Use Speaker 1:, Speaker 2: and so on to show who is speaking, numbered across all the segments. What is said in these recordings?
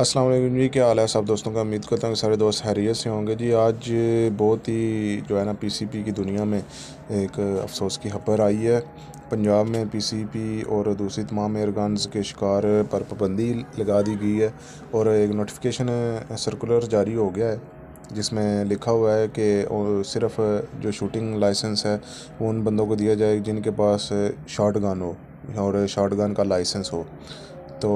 Speaker 1: अस्सलाम वालेकुम जी क्या हाल है सब दोस्तों का उम्मीद करता हूँ सारे दोस्त हैरियत से होंगे जी आज बहुत ही जो है ना पीसीपी की दुनिया में एक अफसोस की खबर आई है पंजाब में पीसीपी और दूसरी तमाम एयरगन्स के शिकार पर पाबंदी लगा दी गई है और एक नोटिफिकेशन सर्कुलर जारी हो गया है जिसमें लिखा हुआ है कि सिर्फ जो शूटिंग लाइसेंस है वो उन बंदों को दिया जाए जिनके पास शार्ट गन हो और शार्ट गन का लाइसेंस हो तो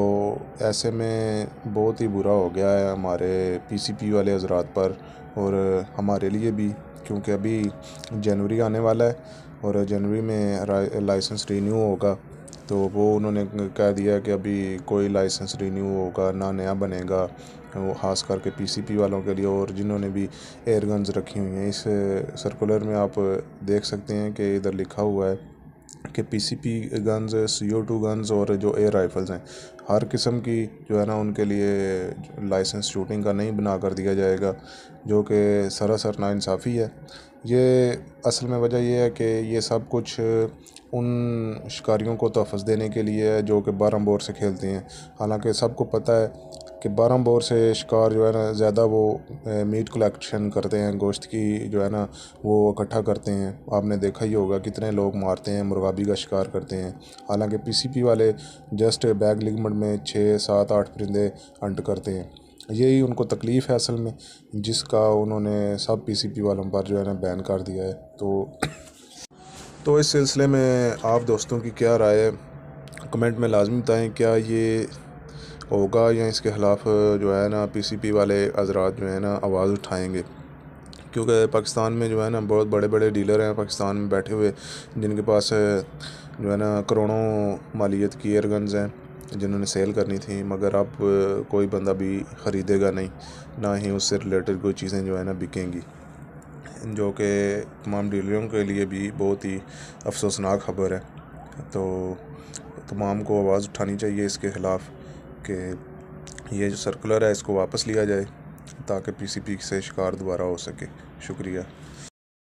Speaker 1: ऐसे में बहुत ही बुरा हो गया है हमारे पीसीपी वाले हजरात पर और हमारे लिए भी क्योंकि अभी जनवरी आने वाला है और जनवरी में लाइसेंस रीन्यू होगा तो वो उन्होंने कह दिया कि अभी कोई लाइसेंस रीन्यू होगा ना नया बनेगा वो खास करके पीसीपी वालों के लिए और जिन्होंने भी एयर गन्स रखी हुई हैं इस सर्कुलर में आप देख सकते हैं कि इधर लिखा हुआ है के PCP guns O two guns और जो एयर राइफल्स हैं हर किस्म की जो है ना उनके लिए लाइसेंस शूटिंग का नहीं बना कर दिया जाएगा जो कि सरासर नाइंसाफ़ी है ये असल में वजह यह है कि ये सब कुछ उन शिकारियों को तहफ़ देने के लिए है जो कि बारम्बोर बोर से खेलते हैं हालांकि सबको पता है कि बारह बोर से शिकार जो है ना ज़्यादा वो मीट कलेक्शन करते हैं गोश्त की जो है ना वो इकट्ठा करते हैं आपने देखा ही होगा कितने लोग मारते हैं मुर्गाबी का शिकार करते हैं हालांकि पीसीपी वाले जस्ट बैग लिगमेंट में छः सात आठ परिंदे अंट करते हैं यही उनको तकलीफ़ है असल में जिसका उन्होंने सब पी वालों पर जो है ना बैन कर दिया है तो तो इस सिलसिले में आप दोस्तों की क्या राय है कमेंट में लाजमी बताएँ क्या ये होगा या इसके ख़िलाफ़ जो है ना पी सी पी वाले हजरात जो है ना आवाज़ उठाएँगे क्योंकि पाकिस्तान में जो है ना बहुत बड़े बड़े डीलर हैं पाकिस्तान में बैठे हुए जिनके पास जो है ना करोड़ों मालियत की एयरगन्स हैं जिन्होंने सेल करनी थी मगर अब कोई बंदा भी ख़रीदेगा नहीं ना ही उससे रिलेटेड कोई चीज़ें जो है ना बिकेंगी जो कि तमाम डीलरों के लिए भी बहुत ही अफसोसनाक खबर है तो तमाम को आवाज़ उठानी चाहिए इसके ख़िलाफ़ कि ये जो सर्कुलर है इसको वापस लिया जाए ताकि पीसीपी से शिकार दोबारा हो सके शुक्रिया